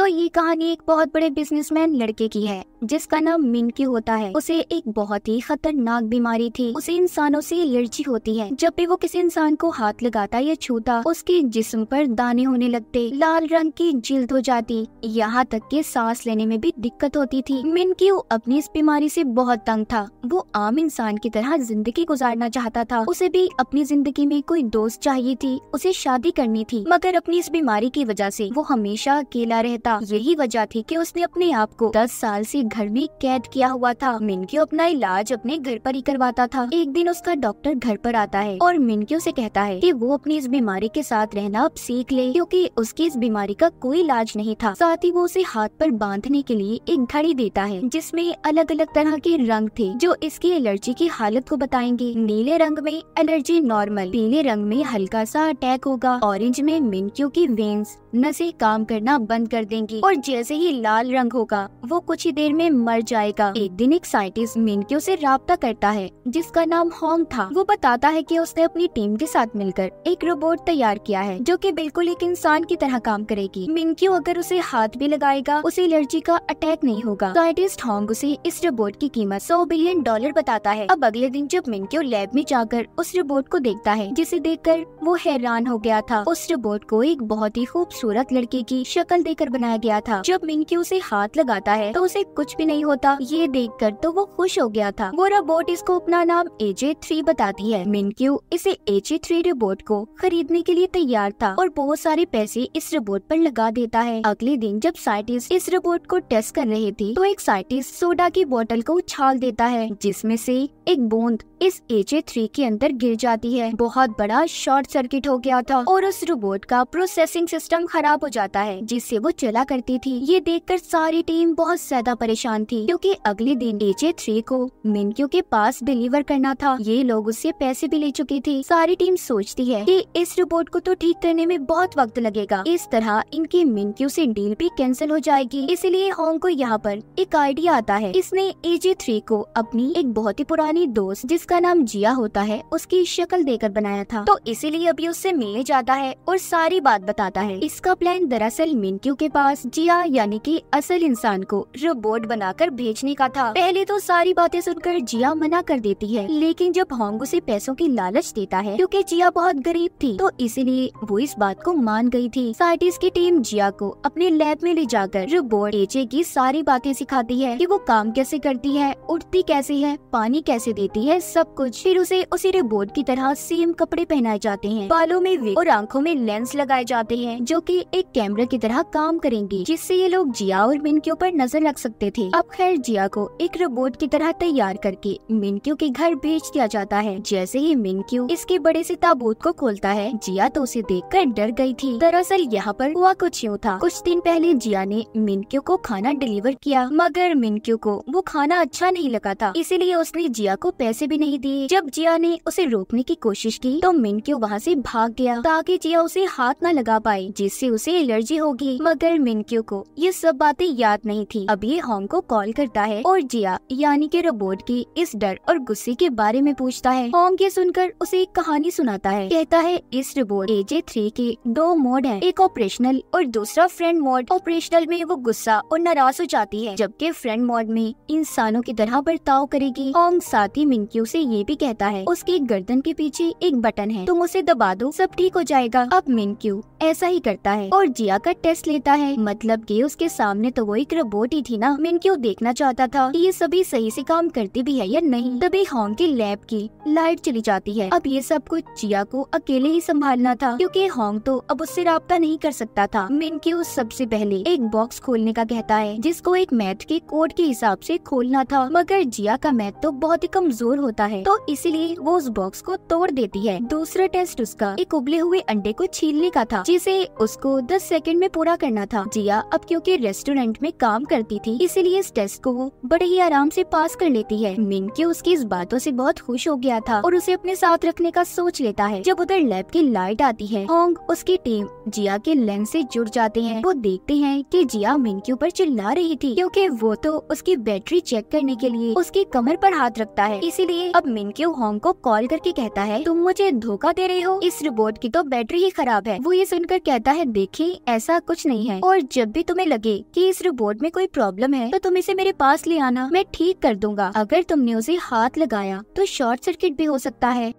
तो ये कहानी एक बहुत बड़े बिजनेसमैन लड़के की है जिसका नाम मिनकी होता है उसे एक बहुत ही खतरनाक बीमारी थी उसे इंसानों से एलर्जी होती है जब भी वो किसी इंसान को हाथ लगाता या छूता उसके जिस्म पर दाने होने लगते लाल रंग की जिल्द हो जाती यहाँ तक के सांस लेने में भी दिक्कत होती थी मिनकी अपनी इस बीमारी से बहुत तंग था वो आम इंसान की तरह जिंदगी गुजारना चाहता था उसे भी अपनी जिंदगी में कोई दोस्त चाहिए थी उसे शादी करनी थी मगर अपनी इस बीमारी की वजह से वो हमेशा अकेला रहता था यही वजह थी कि उसने अपने आप को 10 साल से घर में कैद किया हुआ था मिनक्यू अपना इलाज अपने घर पर ही करवाता था एक दिन उसका डॉक्टर घर पर आता है और मिनक्यू ऐसी कहता है कि वो अपनी इस बीमारी के साथ रहना अब सीख ले क्योंकि उसकी इस बीमारी का कोई इलाज नहीं था साथ ही वो उसे हाथ पर बांधने के लिए एक घड़ी देता है जिसमे अलग अलग तरह के रंग थे जो इसकी एलर्जी की हालत को बताएंगे नीले रंग में एलर्जी नॉर्मल पीले रंग में हल्का सा अटैक होगा ऑरेंज में मिनक्यू की वेन्स नशे काम करना बंद कर दे देंगी और जैसे ही लाल रंग होगा वो कुछ ही देर में मर जाएगा एक दिन एक साइंटिस्ट मिनक्यो से रहा करता है जिसका नाम हॉन्ग था वो बताता है कि उसने अपनी टीम के साथ मिलकर एक रोबोट तैयार किया है जो कि बिल्कुल एक इंसान की तरह काम करेगी मिनक्यू अगर उसे हाथ भी लगाएगा उसे एलर्जी का अटैक नहीं होगा साइंटिस्ट होंग उसे इस रोबोट की कीमत सौ बिलियन डॉलर बताता है अब अगले दिन जब मिनक्यू लैब में जाकर उस रोबोट को देखता है जिसे देखकर वो हैरान हो गया था उस रोबोट को एक बहुत ही खूबसूरत लड़के की शक्ल देकर बनाया बनाया गया था जब मिंकी उसे हाथ लगाता है तो उसे कुछ भी नहीं होता ये देख कर तो वो खुश हो गया था वो रोबोट इसको अपना नाम एजे थ्री बताती है मिनक्यू इसे एजे थ्री रोबोट को खरीदने के लिए तैयार था और बहुत सारे पैसे इस रोबोट पर लगा देता है अगले दिन जब साइंटिस्ट इस रोबोट को टेस्ट कर रहे थे तो एक साइंटिस्ट सोडा की बोतल को उछाल देता है जिसमे से एक बूंद इस एजे थ्री के अंदर गिर जाती है बहुत बड़ा शॉर्ट सर्किट हो गया था और उस रोबोट का प्रोसेसिंग सिस्टम खराब हो जाता है जिससे वो चला निकाला करती थी ये देखकर सारी टीम बहुत ज्यादा परेशान थी क्योंकि अगले दिन डीजे थ्री को मिनक्यू के पास डिलीवर करना था ये लोग उससे पैसे भी ले चुकी थी सारी टीम सोचती है की इस रिपोर्ट को तो ठीक करने में बहुत वक्त लगेगा इस तरह इनकी मिनक्यू ऐसी डील भी कैंसिल हो जाएगी इसलिए होंग को यहाँ पर एक आइडिया आता है इसने एजे थ्री को अपनी एक बहुत ही पुरानी दोस्त जिसका नाम जिया होता है उसकी शक्ल देकर बनाया था तो इसीलिए अभी उससे मिलने जाता है और सारी बात बताता है इसका प्लान दरअसल मिनक्यू के पास पास जिया यानी कि असल इंसान को रोबोट बनाकर भेजने का था पहले तो सारी बातें सुनकर जिया मना कर देती है लेकिन जब होंग उसे पैसों की लालच देता है क्योंकि जिया बहुत गरीब थी तो इसीलिए वो इस बात को मान गई थी साइंटिस्ट की टीम जिया को अपने लैब में ले जाकर रोबोट एचे की सारी बातें सिखाती है की वो काम कैसे करती है उठती कैसे है पानी कैसे देती है सब कुछ फिर उसे उसी रोबोट की तरह सेम कपड़े पहनाए जाते हैं बालों में और आंखों में लेंस लगाए जाते हैं जो की एक कैमरा की तरह काम करें देंगी जिससे ये लोग जिया और मिनक्यू पर नजर रख सकते थे अब खैर जिया को एक रोबोट की तरह तैयार करके मिनक्यू के घर भेज दिया जाता है जैसे ही मिनक्यू इसके बड़े से ताबूत को खोलता है जिया तो उसे देख कर डर गयी थी दरअसल यहाँ पर हुआ कुछ यूँ था कुछ दिन पहले जिया ने मिनक्यू को खाना डिलीवर किया मगर मिनक्यू को वो खाना अच्छा नहीं लगा था इसीलिए उसने जिया को पैसे भी नहीं दिए जब जिया ने उसे रोकने की कोशिश की तो मिनक्यू वहाँ से भाग गया ताकि जिया उसे हाथ न लगा पाए जिससे उसे एलर्जी होगी मगर मिनक्यू को ये सब बातें याद नहीं थी अभी हॉन्ग को कॉल करता है और जिया यानी के रोबोट की इस डर और गुस्से के बारे में पूछता है हॉन्ग ये सुनकर उसे एक कहानी सुनाता है कहता है इस रोबोट एजे थ्री के दो मोड है एक ऑपरेशनल और दूसरा फ्रेंड मोड ऑपरेशनल में वो गुस्सा और नाराज हो जाती है जबकि फ्रेंड मोड में इंसानों की तरह बर्ताव करेगी हॉन्ग साथ ही मिनक्यू से ये भी कहता है उसकी गर्दन के पीछे एक बटन है तुम उसे दबा दो सब ठीक हो जाएगा अब मिनक्यू ऐसा ही करता है और जिया का टेस्ट लेता है है मतलब कि उसके सामने तो वो एक रोबोट ही थी ना मैं क्यों देखना चाहता था कि ये सभी सही से काम करती भी है या नहीं तभी हॉन्ग के लैब की लाइट चली जाती है अब ये सब कुछ चिया को अकेले ही संभालना था क्योंकि हॉन्ग तो अब उससे रहा नहीं कर सकता था मैं क्यों उस सबसे पहले एक बॉक्स खोलने का कहता है जिसको एक मैथ के कोड के हिसाब से खोलना था मगर जिया का मैथ तो बहुत ही कमजोर होता है तो इसीलिए वो उस बॉक्स को तोड़ देती है दूसरा टेस्ट उसका एक उबले हुए अंडे को छीलने का था जिसे उसको दस सेकेंड में पूरा करना था था जिया अब क्योंकि रेस्टोरेंट में काम करती थी इसीलिए इस टेस्ट को वो बड़े ही आराम से पास कर लेती है मिन के उसकी इस बातों से बहुत खुश हो गया था और उसे अपने साथ रखने का सोच लेता है जब उधर लैब की लाइट आती है होंग उसकी टीम जिया के लेंस से जुड़ जाते हैं वो देखते हैं कि जिया मिन के ऊपर चिल्ला रही थी क्योंकि वो तो उसकी बैटरी चेक करने के लिए उसकी कमर पर हाथ रखता है इसीलिए अब मिनक्यू होंग को कॉल करके कहता है तुम मुझे धोखा दे रहे हो इस रोबोट की तो बैटरी ही खराब है वो ये सुनकर कहता है देखिए ऐसा कुछ नहीं है और जब भी तुम्हें लगे कि इस रोबोट में कोई प्रॉब्लम है तो तुम इसे मेरे पास ले आना मैं ठीक कर दूंगा अगर तुमने उसे हाथ लगाया तो शॉर्ट सर्किट भी हो सकता है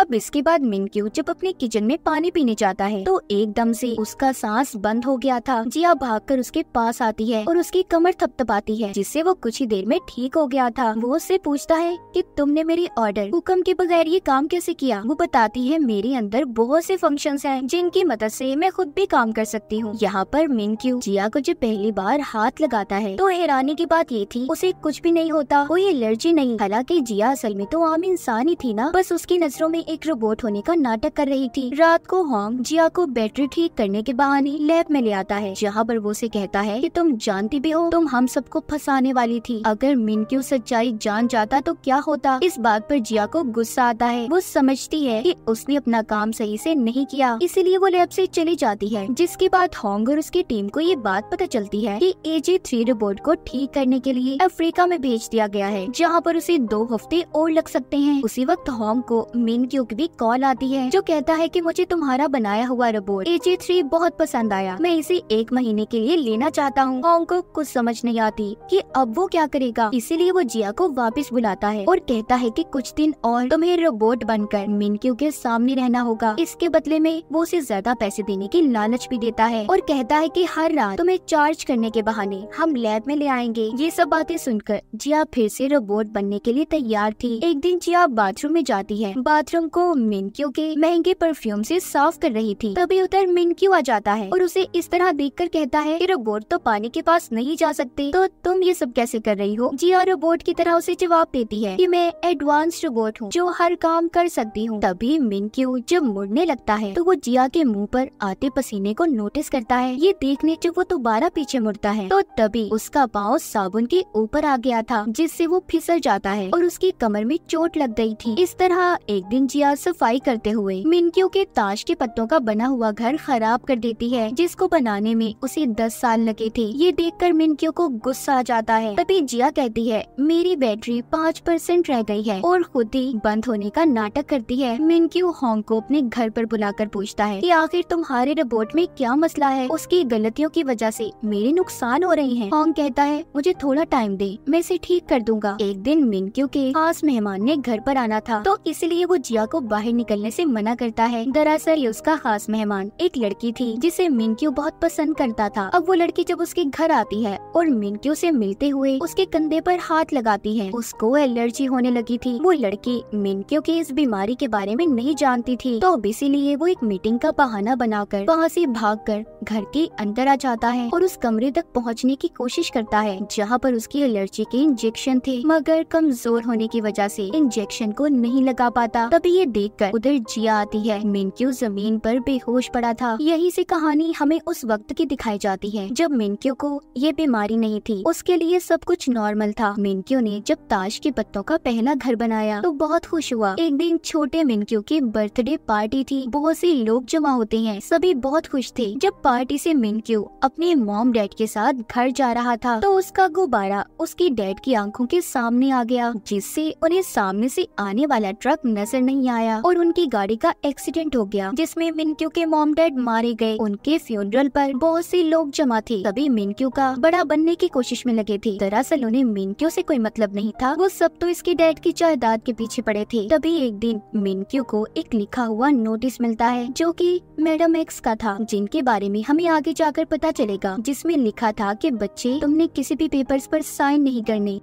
अब इसके बाद मिनक्यू जब अपने किचन में पानी पीने जाता है तो एकदम से उसका सांस बंद हो गया था जिया भागकर उसके पास आती है और उसकी कमर थपथपाती है जिससे वो कुछ ही देर में ठीक हो गया था वो उससे पूछता है कि तुमने मेरी ऑर्डर हुक्म के बगैर ये काम कैसे किया वो बताती है मेरे अंदर बहुत से फंक्शन है जिनकी मदद से मैं खुद भी काम कर सकती हूँ यहाँ पर मिनक्यू जिया को जब पहली बार हाथ लगाता है तो हैरानी की बात ये थी उसे कुछ भी नहीं होता कोई एलर्जी नहीं हालांकि जिया असल में तो आम इंसान ही थी ना बस उसकी नजरों में में एक रोबोट होने का नाटक कर रही थी रात को हॉन्ग जिया को बैटरी ठीक करने के बहाने लैब में ले आता है जहाँ पर वो ऐसी कहता है कि तुम जानती भी हो तुम हम सबको फंसाने वाली थी अगर मिन क्यू सच्चाई जान जाता तो क्या होता इस बात पर जिया को गुस्सा आता है वो समझती है कि उसने अपना काम सही से नहीं किया इसीलिए वो लैब से चली जाती है जिसके बाद हॉन्ग और उसकी टीम को ये बात पता चलती है कि एजे थ्री रोबोट को ठीक करने के लिए अफ्रीका में भेज दिया गया है जहाँ पर उसे दो हफ्ते और लग सकते हैं उसी वक्त हॉन्ग को मिन क्यूक भी कॉल आती है जो कहता है कि मुझे तुम्हारा बनाया हुआ रोबोट ए थ्री बहुत पसंद आया मैं इसे एक महीने के लिए लेना चाहता हूँ हॉन्ग को कुछ समझ नहीं आती कि अब वो क्या करेगा इसीलिए वो जिया को वापस बुलाता है और कहता है कि कुछ दिन और तुम्हें रोबोट बनकर मिन क्यू के सामने रहना होगा इसके बदले में वो उसे ज्यादा पैसे देने की लालच भी देता है और कहता है की हर रात तुम्हें चार्ज करने के बहाने हम लैब में ले आएंगे ये सब बातें सुनकर जिया फिर से रोबोट बनने के लिए तैयार थी एक दिन जिया बाथरूम में जाती है बाथरूम आंखों को मिनक्यू के महंगे परफ्यूम से साफ कर रही थी तभी उधर मिनक्यू आ जाता है और उसे इस तरह देख कर कहता है की रोबोट तो पानी के पास नहीं जा सकते तो तुम ये सब कैसे कर रही हो जिया हाँ, रोबोट की तरह उसे जवाब देती है की मैं एडवांस रोबोट हूँ जो हर काम कर सकती हूँ तभी मिनक्यू जब मुड़ने लगता है तो वो जिया के मुँह पर आते पसीने को नोटिस करता है ये देखने जब वो दोबारा पीछे मुड़ता है तो तभी उसका पाँव साबुन के ऊपर आ गया था जिससे वो फिसल जाता है और उसकी कमर में चोट लग गई थी इस तरह एक दिन जिया सफाई करते हुए मिनकियों के ताश के पत्तों का बना हुआ घर खराब कर देती है जिसको बनाने में उसे दस साल लगे थे ये देख कर मिनकियों को गुस्सा आ जाता है तभी जिया कहती है मेरी बैटरी पाँच परसेंट रह गई है और खुद ही बंद होने का नाटक करती है मिनक्यू हॉन्ग को अपने घर पर बुलाकर पूछता है कि आखिर तुम्हारे रोबोट में क्या मसला है उसकी गलतियों की वजह से मेरे नुकसान हो रहे हैं हॉन्ग कहता है मुझे थोड़ा टाइम दे मैं इसे ठीक कर दूंगा एक दिन मिनक्यू के खास मेहमान ने घर पर आना था तो इसलिए वो जिया मीरा को बाहर निकलने से मना करता है दरअसल ये उसका खास मेहमान एक लड़की थी जिसे मिनक्यू बहुत पसंद करता था अब वो लड़की जब उसके घर आती है और मिनक्यू से मिलते हुए उसके कंधे पर हाथ लगाती है उसको एलर्जी होने लगी थी वो लड़की मिनक्यू की इस बीमारी के बारे में नहीं जानती थी तो इसीलिए वो एक मीटिंग का बहाना बनाकर वहाँ से कर घर के अंदर आ जाता है और उस कमरे तक पहुँचने की कोशिश करता है जहाँ पर उसकी एलर्जी के इंजेक्शन थे मगर कमजोर होने की वजह से इंजेक्शन को नहीं लगा पाता तभी ये देखकर उधर जिया आती है मिनक्यू जमीन पर बेहोश पड़ा था यही से कहानी हमें उस वक्त की दिखाई जाती है जब मिनक्यू को ये बीमारी नहीं थी उसके लिए सब कुछ नॉर्मल था मेनक्यू ने जब ताश के पत्तों का पहला घर बनाया तो बहुत खुश हुआ एक दिन छोटे मिनक्यू की बर्थडे पार्टी थी बहुत से लोग जमा होते हैं सभी बहुत खुश थे जब पार्टी से मिनक्यू अपने मॉम डैड के साथ घर जा रहा था तो उसका गुब्बारा उसकी डैड की आंखों के सामने आ गया जिससे उन्हें सामने से आने वाला ट्रक नजर नहीं नहीं आया और उनकी गाड़ी का एक्सीडेंट हो गया जिसमें मिनक्यू के मॉम डैड मारे गए उनके फ्यूनरल पर बहुत से लोग जमा थे तभी मिनक्यू का बड़ा बनने की कोशिश में लगे थे दरअसल उन्हें मिनक्यू से कोई मतलब नहीं था वो सब तो इसके डैड की जायदाद के पीछे पड़े थे तभी एक दिन मिनक्यू को एक लिखा हुआ नोटिस मिलता है जो की मैडम एक्स का था जिनके बारे में हमें आगे जाकर पता चलेगा जिसमे लिखा था की बच्चे तुमने किसी भी पेपर्स पर साइन नहीं करने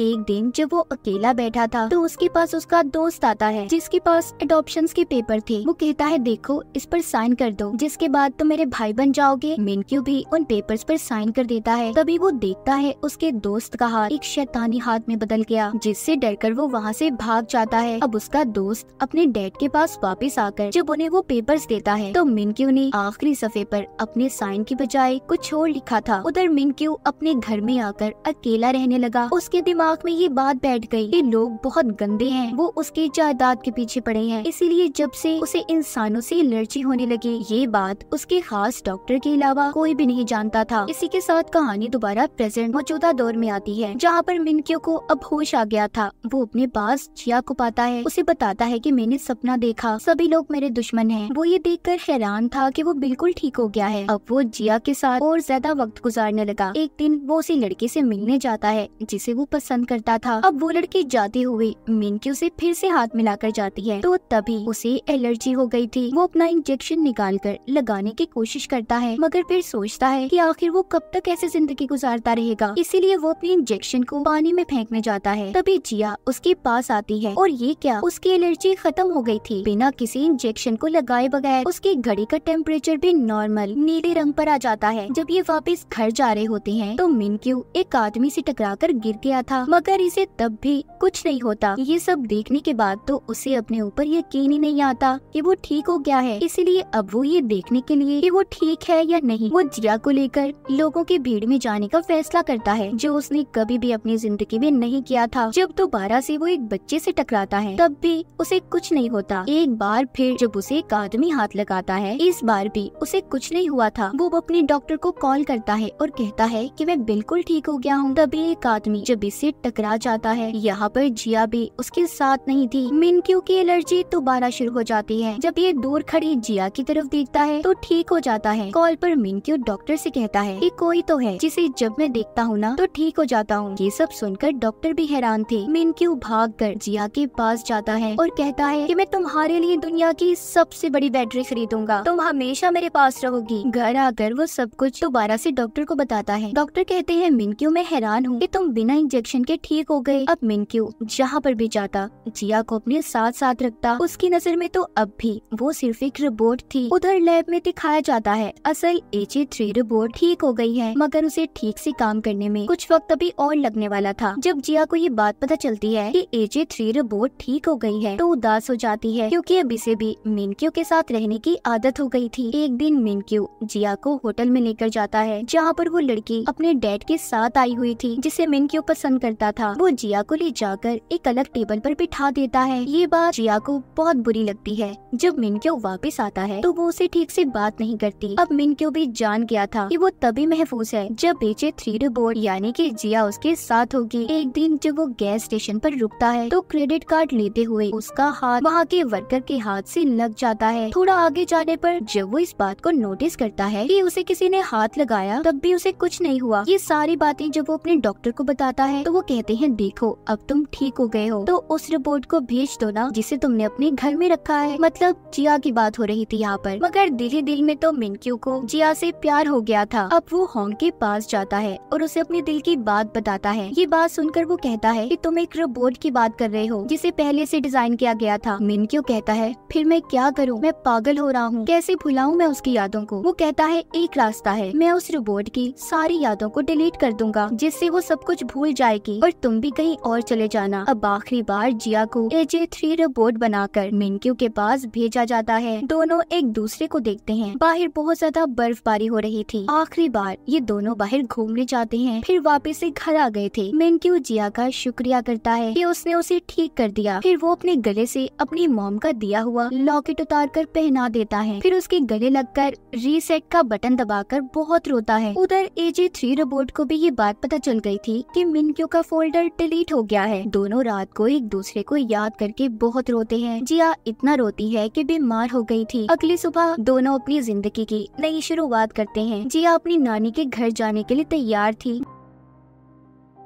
एक दिन जब वो अकेला बैठा था तो उसके पास उसका दोस्त आता है जिसके पास एडोप्शन के पेपर थे वो कहता है देखो इस पर साइन कर दो जिसके बाद तुम तो मेरे भाई बन जाओगे मिनक्यू भी उन पेपर्स पर साइन कर देता है तभी वो देखता है उसके दोस्त का हाथ एक शैतानी हाथ में बदल गया जिससे डरकर वो वहाँ से भाग जाता है अब उसका दोस्त अपने डैड के पास वापिस आकर जब उन्हें वो पेपर देता है तो मिनक्यू ने आखिरी सफे आरोप अपने साइन की बजाय कुछ और लिखा था उधर मिनक्यू अपने घर में आकर अकेला रहने लगा उसके दिमाग दिमाग में ये बात बैठ गई कि लोग बहुत गंदे हैं वो उसकी जायदाद के पीछे पड़े हैं इसीलिए जब से उसे इंसानों से एलर्जी होने लगी ये बात उसके खास डॉक्टर के अलावा कोई भी नहीं जानता था इसी के साथ कहानी दोबारा प्रेजेंट मौजूदा दौर में आती है जहाँ पर मिनकियों को अब होश आ गया था वो अपने पास जिया को पाता है उसे बताता है की मैंने सपना देखा सभी लोग मेरे दुश्मन है वो ये देख कर हैरान था की वो बिल्कुल ठीक हो गया है अब वो जिया के साथ और ज्यादा वक्त गुजारने लगा एक दिन वो उसी लड़के ऐसी मिलने जाता है जिसे वो पसंद पसंद करता था अब वो लड़की जाती हुई मिनकी उसे फिर से हाथ मिलाकर जाती है तो तभी उसे एलर्जी हो गई थी वो अपना इंजेक्शन निकाल कर लगाने की कोशिश करता है मगर फिर सोचता है कि आखिर वो कब तक ऐसे जिंदगी गुजारता रहेगा इसीलिए वो अपने इंजेक्शन को पानी में फेंकने जाता है तभी जिया उसके पास आती है और ये क्या उसकी एलर्जी खत्म हो गयी थी बिना किसी इंजेक्शन को लगाए बगैर उसकी घड़ी का टेम्परेचर भी नॉर्मल नीले रंग आरोप आ जाता है जब ये वापिस घर जा रहे होते हैं तो मिनक्यू एक आदमी टकरा कर गिर गया था था मगर इसे तब भी कुछ नहीं होता ये सब देखने के बाद तो उसे अपने ऊपर यकीन ही नहीं आता कि वो ठीक हो गया है इसलिए अब वो ये देखने के लिए कि वो ठीक है या नहीं वो जिया को लेकर लोगों की भीड़ में जाने का फैसला करता है जो उसने कभी भी अपनी जिंदगी में नहीं किया था जब दोबारा ऐसी वो एक बच्चे ऐसी टकराता है तब भी उसे कुछ नहीं होता एक बार फिर जब उसे एक आदमी हाथ लगाता है इस बार भी उसे कुछ नहीं हुआ था वो अपने डॉक्टर को कॉल करता है और कहता है कि मैं बिल्कुल ठीक हो गया हूँ तभी एक आदमी जब इससे से टकरा जाता है यहाँ पर जिया भी उसके साथ नहीं थी मिनक्यू की एलर्जी दोबारा शुरू हो जाती है जब ये दूर खड़ी जिया की तरफ देखता है तो ठीक हो जाता है कॉल पर मिनक्यू डॉक्टर से कहता है कि कोई तो है जिसे जब मैं देखता हूँ ना तो ठीक हो जाता हूँ ये सब सुनकर डॉक्टर भी हैरान थे मिनक्यू भाग कर जिया के पास जाता है और कहता है की मैं तुम्हारे लिए दुनिया की सबसे बड़ी बैटरी खरीदूंगा तुम हमेशा मेरे पास रहोगी घर आकर वो सब कुछ दोबारा ऐसी डॉक्टर को बताता है डॉक्टर कहते हैं मिनक्यू मैं हैरान हूँ की तुम बिना इंजेक्शन ऑपरेशन के ठीक हो गए अब मिनक्यू जहाँ पर भी जाता जिया को अपने साथ साथ रखता उसकी नजर में तो अब भी वो सिर्फ एक रोबोट थी उधर लैब में दिखाया जाता है असल एच थ्री रोबोट ठीक हो गई है मगर उसे ठीक से काम करने में कुछ वक्त अभी और लगने वाला था जब जिया को ये बात पता चलती है कि एच थ्री रोबोट ठीक हो गई है तो उदास हो जाती है क्योंकि अब इसे भी मिनक्यू के साथ रहने की आदत हो गई थी एक दिन मिनक्यू जिया को होटल में लेकर जाता है जहाँ पर वो लड़की अपने डैड के साथ आई हुई थी जिसे मिनक्यू पसंद कर करता था वो जिया को ले जाकर एक अलग टेबल पर बिठा देता है ये बात जिया को बहुत बुरी लगती है जब मिनक्यो वापस आता है तो वो उसे ठीक से बात नहीं करती अब मिनक्यो भी जान गया था कि वो तभी महफूज है जब बेचे थ्री बोर्ड यानी कि जिया उसके साथ होगी एक दिन जब वो गैस स्टेशन पर रुकता है तो क्रेडिट कार्ड लेते हुए उसका हाथ वहाँ के वर्कर के हाथ से लग जाता है थोड़ा आगे जाने पर जब वो इस बात को नोटिस करता है कि उसे किसी ने हाथ लगाया तब भी उसे कुछ नहीं हुआ ये सारी बातें जब वो अपने डॉक्टर को बताता है तो वो वो कहते हैं देखो अब तुम ठीक हो गए हो तो उस रिपोर्ट को भेज दो ना जिसे तुमने अपने घर में रखा है मतलब जिया की बात हो रही थी यहाँ पर मगर दिली दिल में तो मिनक्यू को जिया से प्यार हो गया था अब वो होंग के पास जाता है और उसे अपने दिल की बात बताता है ये बात सुनकर वो कहता है की तुम एक रोबोट की बात कर रहे हो जिसे पहले ऐसी डिजाइन किया गया था मिनक्यू कहता है फिर मैं क्या करूँ मैं पागल हो रहा हूँ कैसे भुलाऊ मैं उसकी यादों को वो कहता है एक रास्ता है मैं उस रोबोट की सारी यादों को डिलीट कर दूंगा जिससे वो सब कुछ भूल जाएगी की और तुम भी कहीं और चले जाना अब आखिरी बार जिया को एजे थ्री रोबोट बनाकर मिनक्यू के पास भेजा जाता है दोनों एक दूसरे को देखते हैं बाहर बहुत ज्यादा बर्फबारी हो रही थी आखिरी बार ये दोनों बाहर घूमने जाते हैं फिर वापस से घर आ गए थे मिनक्यू जिया का शुक्रिया करता है कि उसने उसे ठीक कर दिया फिर वो अपने गले से अपनी मोम का दिया हुआ लॉकेट उतार कर पहना देता है फिर उसके गले लगकर रीसेट का बटन दबाकर बहुत रोता है उधर एजे थ्री रोबोट को भी ये बात पता चल गई थी कि मिनक्यू का का फोल्डर डिलीट हो गया है दोनों रात को एक दूसरे को याद करके बहुत रोते हैं जिया इतना रोती है कि बीमार हो गई थी अगली सुबह दोनों अपनी जिंदगी की नई शुरुआत करते हैं जिया अपनी नानी के घर जाने के लिए तैयार थी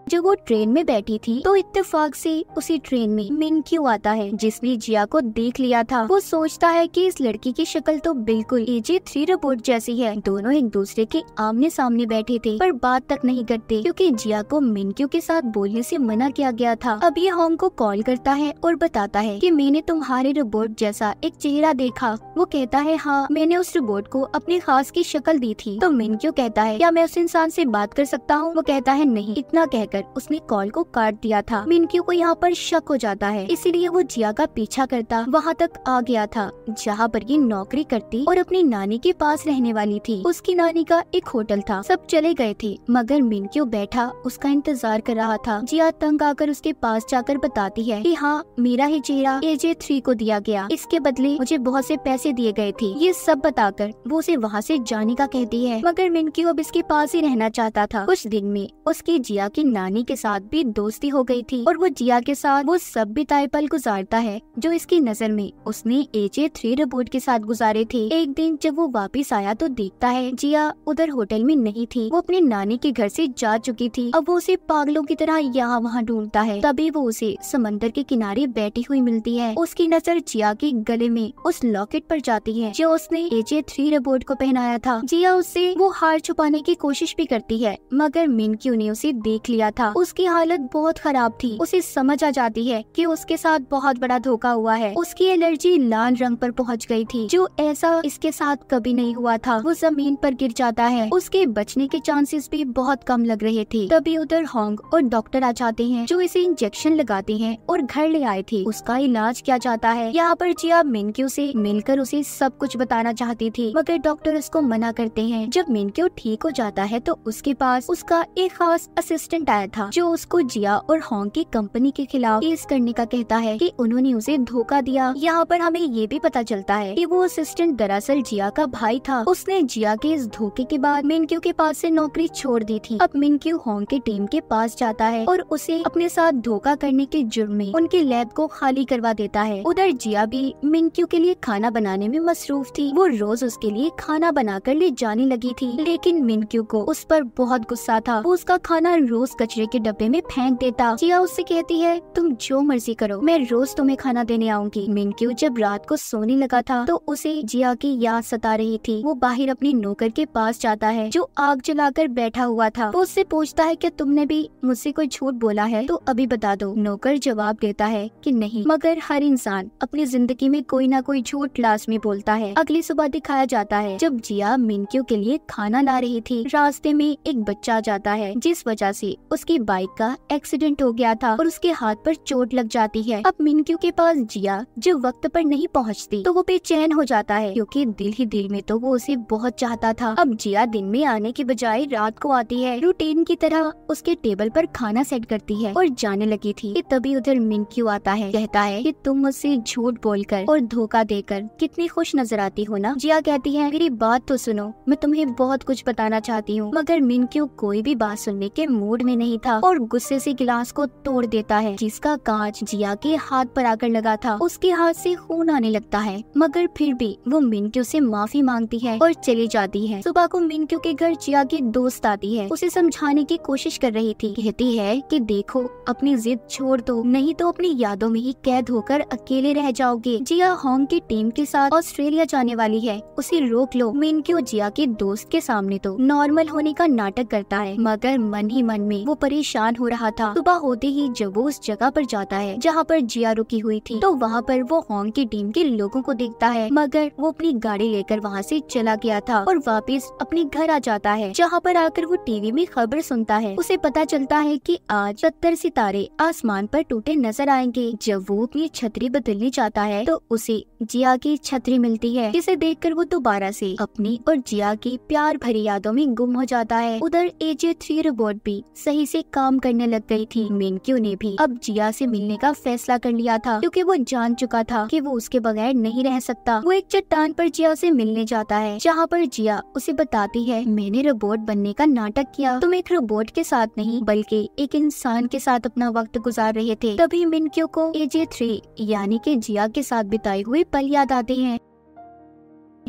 जब वो ट्रेन में बैठी थी तो इत्तेफाक से उसी ट्रेन में मिन क्यू आता है जिसने जिया को देख लिया था वो सोचता है कि इस लड़की की शक्ल तो बिल्कुल एजे थ्री रोबोट जैसी है दोनों एक दूसरे के आमने सामने बैठे थे पर बात तक नहीं करते क्योंकि जिया को मिन क्यू के साथ बोलने से मना किया गया था अब ये होंग को कॉल करता है और बताता है की मैंने तुम्हारे रोबोट जैसा एक चेहरा देखा वो कहता है हाँ मैंने उस रोबोट को अपनी खास की शक्ल दी थी तो मिन क्यू कहता है क्या मैं उस इंसान से बात कर सकता हूँ वो कहता है नहीं इतना कहकर लेकर उसने कॉल को काट दिया था मिनक्यू को यहाँ पर शक हो जाता है इसीलिए वो जिया का पीछा करता वहाँ तक आ गया था जहाँ पर ये नौकरी करती और अपनी नानी के पास रहने वाली थी उसकी नानी का एक होटल था सब चले गए थे मगर मिनक्यू बैठा उसका इंतजार कर रहा था जिया तंग आकर उसके पास जाकर बताती है की हाँ मेरा ही चेहरा एजे थ्री को दिया गया इसके बदले मुझे बहुत से पैसे दिए गए थे ये सब बताकर वो उसे वहाँ से जाने का कहती है मगर मिनक्यू अब इसके पास ही रहना चाहता था कुछ दिन में उसकी जिया की नानी के साथ भी दोस्ती हो गई थी और वो जिया के साथ वो सब बिताए पल गुजारता है जो इसकी नजर में उसने एजे थ्री रिपोर्ट के साथ गुजारे थे एक दिन जब वो वापिस आया तो देखता है जिया उधर होटल में नहीं थी वो अपने नानी के घर से जा चुकी थी अब वो उसे पागलों की तरह यहाँ वहाँ ढूंढता है तभी वो उसे समंदर के किनारे बैठी हुई मिलती है उसकी नजर जिया के गले में उस लॉकेट पर जाती है जो उसने एजे थ्री रिपोर्ट को पहनाया था जिया उससे वो हार छुपाने की कोशिश भी करती है मगर मिनकी ने उसे देख लिया था उसकी हालत बहुत खराब थी उसे समझ आ जाती है कि उसके साथ बहुत बड़ा धोखा हुआ है उसकी एलर्जी लाल रंग पर पहुंच गई थी जो ऐसा इसके साथ कभी नहीं हुआ था वो जमीन पर गिर जाता है उसके बचने के चांसेस भी बहुत कम लग रहे थे तभी उधर होंग और डॉक्टर आ जाते हैं जो इसे इंजेक्शन लगाते हैं और घर ले आए थे उसका इलाज किया जाता है यहाँ पर जिया मिनक्यू से मिलकर उसे सब कुछ बताना चाहती थी मगर डॉक्टर उसको मना करते हैं जब मिनक्यू ठीक हो जाता है तो उसके पास उसका एक खास असिस्टेंट आया बताया था जो उसको जिया और हॉन्ग की कंपनी के खिलाफ केस करने का कहता है कि उन्होंने उसे धोखा दिया यहाँ पर हमें ये भी पता चलता है कि वो असिस्टेंट दरअसल जिया का भाई था उसने जिया के इस धोखे के बाद मिनक्यू के पास से नौकरी छोड़ दी थी अब मिनक्यू हॉन्ग की टीम के पास जाता है और उसे अपने साथ धोखा करने के जुर्म में उनके लैब को खाली करवा देता है उधर जिया भी मिनक्यू के लिए खाना बनाने में मसरूफ थी वो रोज उसके लिए खाना बनाकर ले जाने लगी थी लेकिन मिनक्यू को उस पर बहुत गुस्सा था वो उसका खाना रोज कच कचरे के डब्बे में फेंक देता जिया उससे कहती है तुम जो मर्जी करो मैं रोज तुम्हें खाना देने आऊंगी मिनक्यू जब रात को सोने लगा था तो उसे जिया की याद सता रही थी वो बाहर अपने नौकर के पास जाता है जो आग जलाकर बैठा हुआ था वो उससे पूछता है की तुमने भी मुझसे कोई झूठ बोला है तो अभी बता दो नौकर जवाब देता है की नहीं मगर हर इंसान अपनी जिंदगी में कोई ना कोई झूठ लाजमी बोलता है अगली सुबह दिखाया जाता है जब जिया मिनक्यू के लिए खाना ला रही थी रास्ते में एक बच्चा जाता है जिस वजह से उस उसकी बाइक का एक्सीडेंट हो गया था और उसके हाथ पर चोट लग जाती है अब मिनक्यू के पास जिया जो वक्त पर नहीं पहुंचती तो वो बेचैन हो जाता है क्योंकि दिल ही दिल में तो वो उसे बहुत चाहता था अब जिया दिन में आने के बजाय रात को आती है रूटीन की तरह उसके टेबल पर खाना सेट करती है और जाने लगी थी तभी उधर मिनक्यू आता है कहता है की तुम मुझसे झूठ बोलकर और धोखा देकर कितनी खुश नजर आती हो ना जिया कहती है मेरी बात तो सुनो मैं तुम्हें बहुत कुछ बताना चाहती हूँ मगर मिनक्यू कोई भी बात सुनने के मूड में नहीं नहीं था और गुस्से से गिलास को तोड़ देता है जिसका कांच जिया के हाथ पर आकर लगा था उसके हाथ से खून आने लगता है मगर फिर भी वो मिनक्यू से माफी मांगती है और चली जाती है सुबह को मिनक्यू के घर जिया की दोस्त आती है उसे समझाने की कोशिश कर रही थी कहती है कि देखो अपनी जिद छोड़ दो नहीं तो अपनी यादों में ही कैद होकर अकेले रह जाओगे जिया होंग की टीम के साथ ऑस्ट्रेलिया जाने वाली है उसे रोक लो मिनक्यू जिया के दोस्त के सामने तो नॉर्मल होने का नाटक करता है मगर मन ही मन में वो परेशान हो रहा था सुबह होते ही जब वो उस जगह पर जाता है जहाँ पर जिया रुकी हुई थी तो वहाँ पर वो होंग की टीम के लोगों को देखता है मगर वो अपनी गाड़ी लेकर वहाँ से चला गया था और वापस अपने घर आ जाता है जहाँ पर आकर वो टीवी में खबर सुनता है उसे पता चलता है कि आज सत्तर सितारे आसमान पर टूटे नजर आएंगे जब वो अपनी छतरी बदलने जाता है तो उसे जिया की छतरी मिलती है जिसे कर वो दोबारा ऐसी अपनी और जिया की प्यार भरी यादों में गुम हो जाता है उधर एजे थ्री रोबोट भी सही तेजी से काम करने लग गई थी मेनक्यू ने भी अब जिया से मिलने का फैसला कर लिया था क्योंकि वो जान चुका था कि वो उसके बगैर नहीं रह सकता वो एक चट्टान पर जिया से मिलने जाता है जहाँ पर जिया उसे बताती है मैंने रोबोट बनने का नाटक किया तुम एक रोबोट के साथ नहीं बल्कि एक इंसान के साथ अपना वक्त गुजार रहे थे तभी मिनक्यू को एजे थ्री यानी की जिया के साथ बिताए हुए पल याद आते हैं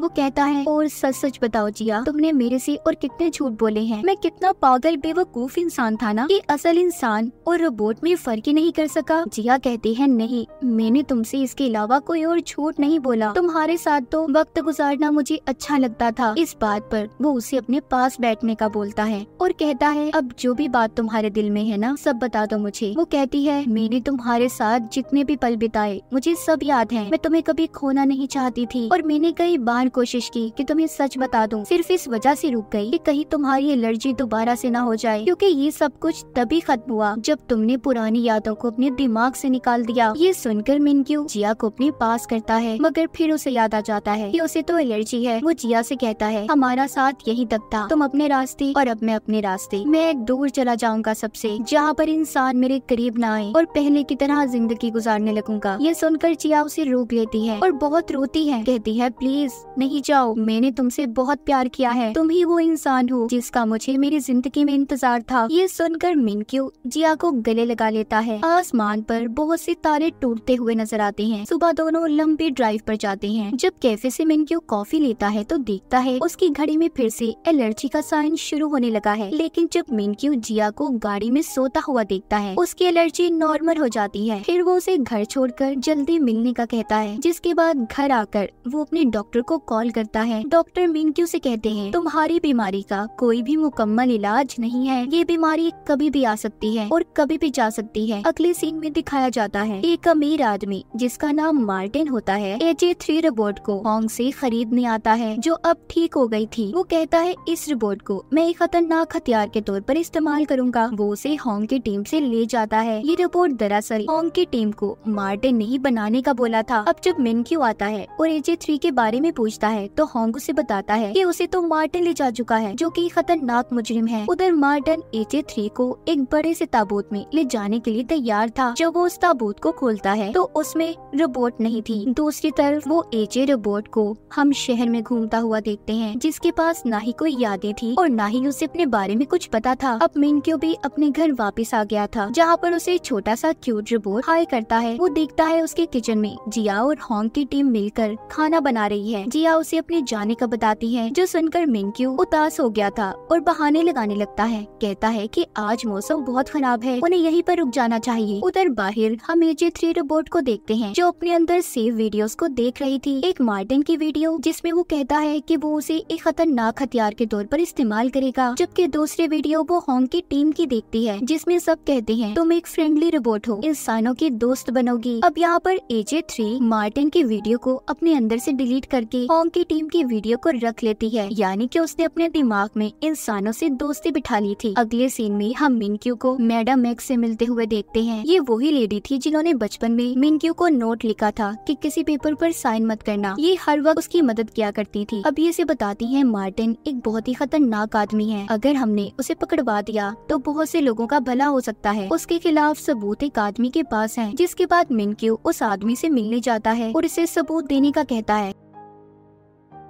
वो कहता है और सच सच बताओ जिया तुमने मेरे से और कितने झूठ बोले हैं मैं कितना पागल बेवकूफ इंसान था ना कि असल इंसान और रोबोट में फर्क ही नहीं कर सका जिया कहती है नहीं मैंने तुमसे इसके अलावा कोई और झूठ नहीं बोला तुम्हारे साथ तो वक्त गुजारना मुझे अच्छा लगता था इस बात पर वो उसे अपने पास बैठने का बोलता है और कहता है अब जो भी बात तुम्हारे दिल में है ना सब बता दो मुझे वो कहती है मैंने तुम्हारे साथ जितने भी पल बिताए मुझे सब याद है मैं तुम्हें कभी खोना नहीं चाहती थी और मैंने कई बार कोशिश की कि तुम्हें सच बता दूं सिर्फ इस वजह से रुक गई कि कहीं तुम्हारी एलर्जी दोबारा से ना हो जाए क्योंकि ये सब कुछ तभी खत्म हुआ जब तुमने पुरानी यादों को अपने दिमाग से निकाल दिया ये सुनकर मिनक्यू जिया को अपने पास करता है मगर फिर उसे याद आ जाता है कि उसे तो एलर्जी है वो जिया से कहता है हमारा साथ यही तक था तुम अपने रास्ते और अब मैं अपने रास्ते मैं दूर चला जाऊंगा सबसे जहाँ पर इंसान मेरे करीब ना आए और पहले की तरह जिंदगी गुजारने लगूंगा ये सुनकर जिया उसे रोक लेती है और बहुत रोती है कहती है प्लीज नहीं जाओ मैंने तुमसे बहुत प्यार किया है तुम ही वो इंसान हो जिसका मुझे मेरी जिंदगी में इंतजार था ये सुनकर मिनक्यू जिया को गले लगा लेता है आसमान पर बहुत से तारे टूटते हुए नजर आते हैं सुबह दोनों लंबी ड्राइव पर जाते हैं जब कैफे से मिनक्यू कॉफी लेता है तो देखता है उसकी घड़ी में फिर से एलर्जी का साइन शुरू होने लगा है लेकिन जब मिनक्यू जिया को गाड़ी में सोता हुआ देखता है उसकी एलर्जी नॉर्मल हो जाती है फिर वो उसे घर छोड़कर जल्दी मिलने का कहता है जिसके बाद घर आकर वो अपने डॉक्टर को कॉल करता है डॉक्टर मिनक्यू से कहते हैं तुम्हारी बीमारी का कोई भी मुकम्मल इलाज नहीं है ये बीमारी कभी भी आ सकती है और कभी भी जा सकती है अगले सीन में दिखाया जाता है एक अमीर आदमी जिसका नाम मार्टिन होता है एच ए थ्री रोबोट को हॉन्ग से खरीदने आता है जो अब ठीक हो गई थी वो कहता है इस रोबोट को मैं एक खतरनाक हथियार के तौर पर इस्तेमाल करूंगा वो उसे हॉन्ग की टीम से ले जाता है ये रोबोट दरअसल हॉन्ग की टीम को मार्टिन नहीं बनाने का बोला था अब जब मिनक्यू आता है और एच ए थ्री के बारे में पूछ पूछता है तो होंगू उसे बताता है कि उसे तो मार्टिन ले जा चुका है जो कि खतरनाक मुजरिम है उधर मार्टिन एचे थ्री को एक बड़े से ताबूत में ले जाने के लिए तैयार था जब वो उस ताबूत को खोलता है तो उसमें रोबोट नहीं थी दूसरी तरफ वो एचे रोबोट को हम शहर में घूमता हुआ देखते हैं जिसके पास ना ही कोई यादें थी और ना ही उसे अपने बारे में कुछ पता था अब मिनक्यो भी अपने घर वापस आ गया था जहाँ पर उसे छोटा सा क्यूट रोबोट हाई करता है वो देखता है उसके किचन में जिया और हॉन्ग की टीम मिलकर खाना बना रही है जिया रिया उसे अपने जाने का बताती है जो सुनकर मिंक्यू उदास हो गया था और बहाने लगाने लगता है कहता है कि आज मौसम बहुत खराब है उन्हें यहीं पर रुक जाना चाहिए उधर बाहर हम एजे थ्री रोबोट को देखते हैं जो अपने अंदर सेव वीडियोस को देख रही थी एक मार्टिन की वीडियो जिसमे वो कहता है की वो उसे एक खतरनाक हथियार के तौर पर इस्तेमाल करेगा जबकि दूसरी वीडियो वो होंग की टीम की देखती है जिसमे सब कहते हैं तुम एक फ्रेंडली रोबोट हो इंसानों की दोस्त बनोगी अब यहाँ पर एजे थ्री मार्टिन की वीडियो को अपने अंदर से डिलीट करके होंग की टीम की वीडियो को रख लेती है यानी कि उसने अपने दिमाग में इंसानों से दोस्ती बिठा ली थी अगले सीन में हम मिनक्यू को मैडम मैक्स से मिलते हुए देखते हैं ये वही लेडी थी जिन्होंने बचपन में मिनक्यू को नोट लिखा था कि किसी पेपर पर साइन मत करना ये हर वक्त उसकी मदद किया करती थी अब ये से बताती है मार्टिन एक बहुत ही खतरनाक आदमी है अगर हमने उसे पकड़वा दिया तो बहुत से लोगों का भला हो सकता है उसके खिलाफ सबूत एक आदमी के पास है जिसके बाद मिनक्यू उस आदमी से मिलने जाता है और इसे सबूत देने का कहता है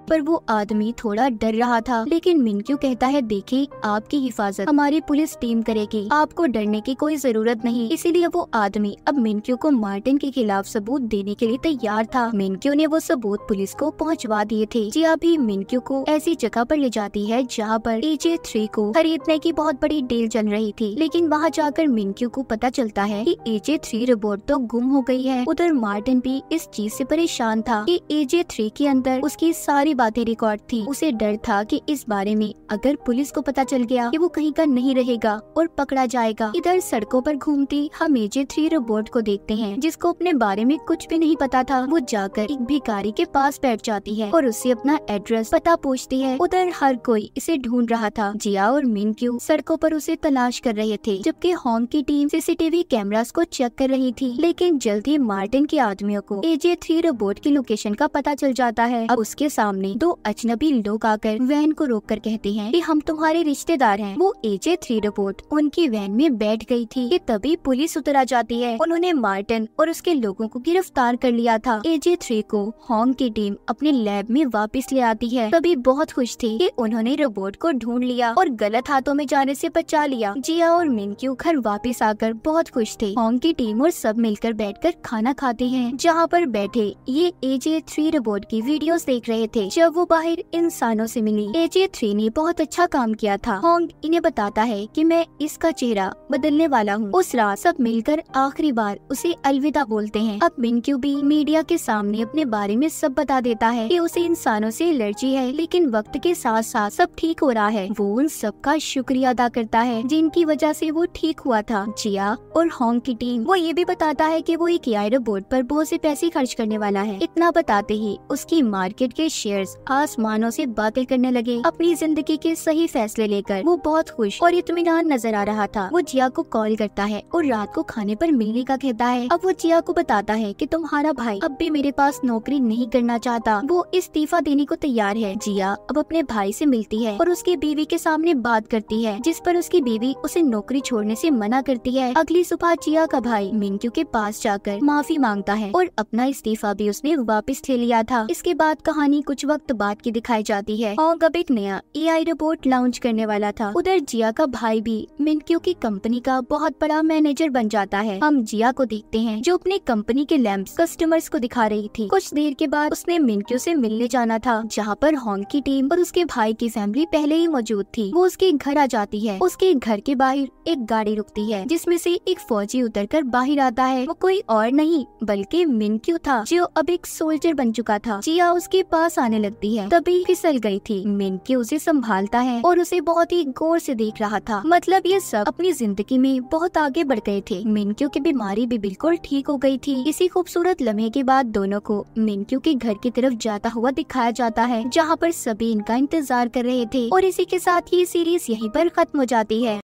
पर वो आदमी थोड़ा डर रहा था लेकिन मिनक्यू कहता है देखिए आपकी हिफाजत हमारी पुलिस टीम करेगी आपको डरने की कोई जरूरत नहीं इसीलिए वो आदमी अब मिनक्यू को मार्टिन के खिलाफ सबूत देने के लिए तैयार था मिनक्यू ने वो सबूत पुलिस को पहुँचवा दिए थे जिया हाँ, भी मिनक्यू को ऐसी जगह पर ले जाती है जहाँ पर एजे थ्री को खरीदने की बहुत बड़ी डील चल रही थी लेकिन वहाँ जाकर मिनक्यू को पता चलता है की एजे थ्री रोबोट तो गुम हो गयी है उधर मार्टिन भी इस चीज ऐसी परेशान था की एजे थ्री के अंदर उसकी सारी सारी बातें रिकॉर्ड थी उसे डर था कि इस बारे में अगर पुलिस को पता चल गया कि वो कहीं का नहीं रहेगा और पकड़ा जाएगा इधर सड़कों पर घूमती हम एजे थ्री रोबोट को देखते हैं जिसको अपने बारे में कुछ भी नहीं पता था वो जाकर एक भिखारी के पास बैठ जाती है और उससे अपना एड्रेस पता पूछती है उधर हर कोई इसे ढूंढ रहा था जिया और मिन सड़कों पर उसे तलाश कर रहे थे जबकि होम की टीम सीसीटीवी कैमरास को चेक कर रही थी लेकिन जल्द ही मार्टिन के आदमियों को एजे थ्री रोबोट की लोकेशन का पता चल जाता है अब उसके सामने सामने दो अजनबी लोग आकर वैन को रोक कर कहते हैं कि हम तुम्हारे रिश्तेदार हैं वो एजे थ्री रिपोर्ट उनकी वैन में बैठ गई थी कि तभी पुलिस उतर आ जाती है उन्होंने मार्टिन और उसके लोगों को गिरफ्तार कर लिया था एजे थ्री को हॉन्ग की टीम अपने लैब में वापस ले आती है तभी बहुत खुश थी की उन्होंने रोबोट को ढूंढ लिया और गलत हाथों में जाने ऐसी बचा लिया जिया और मिनक्यू घर वापिस आकर बहुत खुश थे हॉन्ग की टीम और सब मिलकर बैठ खाना खाते है जहाँ पर बैठे ये एजे थ्री रोबोट की वीडियोस देख रहे थे जब वो बाहर इंसानों से मिली एजे थ्री ने बहुत अच्छा काम किया था होंग इन्हें बताता है कि मैं इसका चेहरा बदलने वाला हूँ उस रात सब मिलकर आखिरी बार उसे अलविदा बोलते हैं अब मिनक्यू भी मीडिया के सामने अपने बारे में सब बता देता है कि उसे इंसानों से एलर्जी है लेकिन वक्त के साथ साथ सब ठीक हो रहा है वो उन सब का शुक्रिया अदा करता है जिनकी वजह से वो ठीक हुआ था जिया और होंग की टीम वो ये भी बताता है कि वो एक एयर बोर्ड पर बहुत से पैसे खर्च करने वाला है इतना बताते ही उसकी मार्केट के शेयर एस्ट्रोनॉटर्स आसमानों से बातें करने लगे अपनी जिंदगी के सही फैसले लेकर वो बहुत खुश और इतमान नजर आ रहा था वो जिया को कॉल करता है और रात को खाने पर मिलने का कहता है अब वो जिया को बताता है कि तुम्हारा भाई अब भी मेरे पास नौकरी नहीं करना चाहता वो इस्तीफा देने को तैयार है जिया अब अपने भाई ऐसी मिलती है और उसकी बीवी के सामने बात करती है जिस पर उसकी बीवी उसे नौकरी छोड़ने ऐसी मना करती है अगली सुबह जिया का भाई मिनक्यू के पास जाकर माफी मांगता है और अपना इस्तीफा भी उसने वापस ले लिया था इसके बाद कहानी कुछ वक्त बात की दिखाई जाती है हॉन्ग अब एक नया आई रोबोट लॉन्च करने वाला था उधर जिया का भाई भी मिनक्यू की कंपनी का बहुत बड़ा मैनेजर बन जाता है हम जिया को देखते हैं जो अपने कंपनी के लैंप कस्टमर्स को दिखा रही थी कुछ देर के बाद उसने मिनक्यू से मिलने जाना था जहाँ पर हॉन्ग की टीम और उसके भाई की फैमिली पहले ही मौजूद थी वो उसके घर आ जाती है उसके घर के बाहर एक गाड़ी रुकती है जिसमे से एक फौजी उतर बाहर आता है वो कोई और नहीं बल्कि मिनक्यू था जो अब एक सोल्जर बन चुका था जिया उसके पास आने लगती है तभी फिसल गई थी मिनके उसे संभालता है और उसे बहुत ही गौर से देख रहा था मतलब ये सब अपनी जिंदगी में बहुत आगे बढ़ गए थे मिनक्यू की बीमारी भी बिल्कुल ठीक हो गई थी इसी खूबसूरत लम्हे के बाद दोनों को मिनक्यू के घर की तरफ जाता हुआ दिखाया जाता है जहाँ पर सभी इनका इंतजार कर रहे थे और इसी के साथ ये सीरीज यहीं पर खत्म हो जाती है